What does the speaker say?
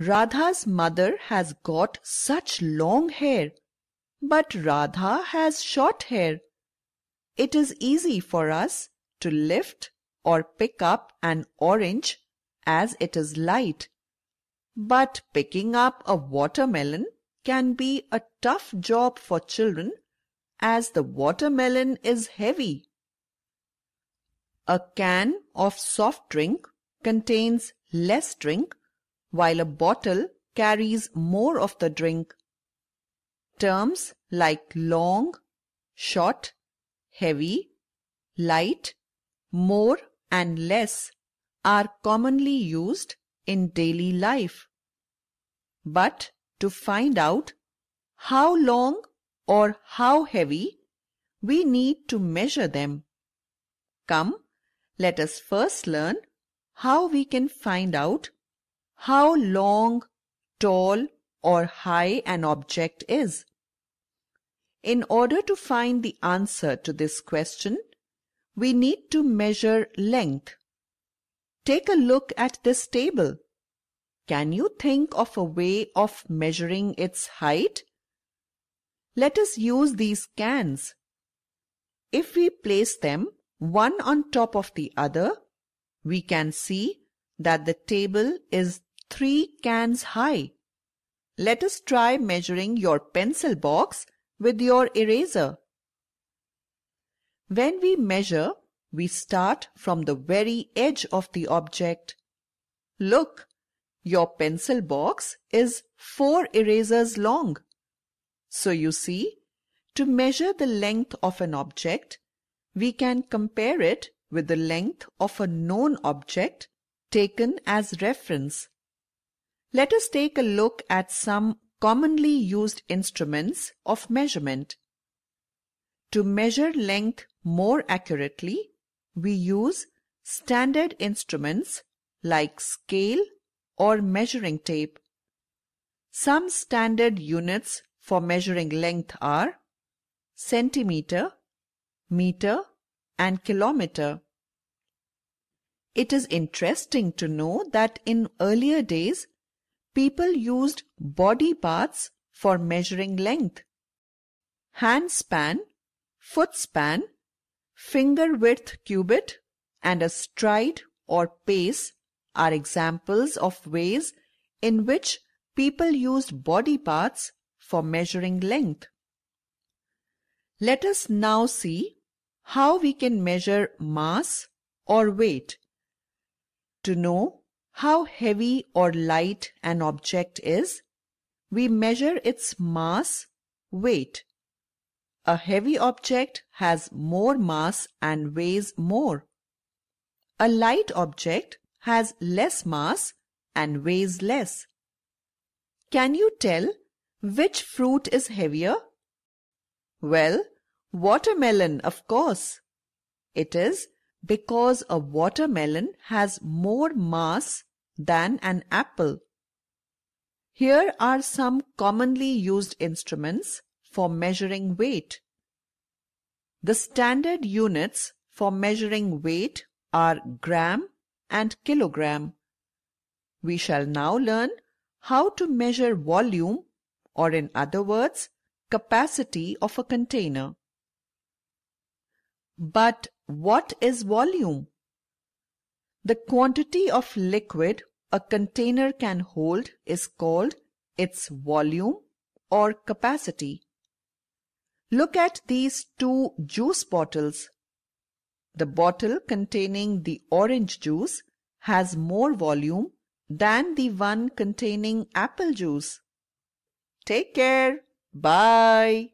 Radha's mother has got such long hair, but Radha has short hair. It is easy for us to lift or pick up an orange as it is light. But picking up a watermelon can be a tough job for children as the watermelon is heavy. A can of soft drink contains less drink while a bottle carries more of the drink. Terms like long, short, heavy, light, more and less are commonly used in daily life. But to find out how long or how heavy, we need to measure them. Come, let us first learn how we can find out how long, tall, or high an object is. In order to find the answer to this question, we need to measure length. Take a look at this table. Can you think of a way of measuring its height? Let us use these cans. If we place them one on top of the other, we can see that the table is three cans high. Let us try measuring your pencil box with your eraser. When we measure, we start from the very edge of the object. Look, your pencil box is four erasers long. So you see, to measure the length of an object, we can compare it with the length of a known object taken as reference. Let us take a look at some commonly used instruments of measurement. To measure length more accurately, we use standard instruments like scale or measuring tape. Some standard units for measuring length are centimeter, meter, and kilometer. It is interesting to know that in earlier days, people used body parts for measuring length. Hand span, foot span, finger width cubit, and a stride or pace are examples of ways in which people used body parts for measuring length. Let us now see how we can measure mass or weight. To know how heavy or light an object is, we measure its mass, weight. A heavy object has more mass and weighs more. A light object has less mass and weighs less. Can you tell which fruit is heavier? Well, watermelon, of course. It is because a watermelon has more mass than an apple. Here are some commonly used instruments for measuring weight. The standard units for measuring weight are gram and kilogram. We shall now learn how to measure volume or in other words, capacity of a container. But what is volume? The quantity of liquid a container can hold is called its volume or capacity. Look at these two juice bottles. The bottle containing the orange juice has more volume than the one containing apple juice. Take care. Bye.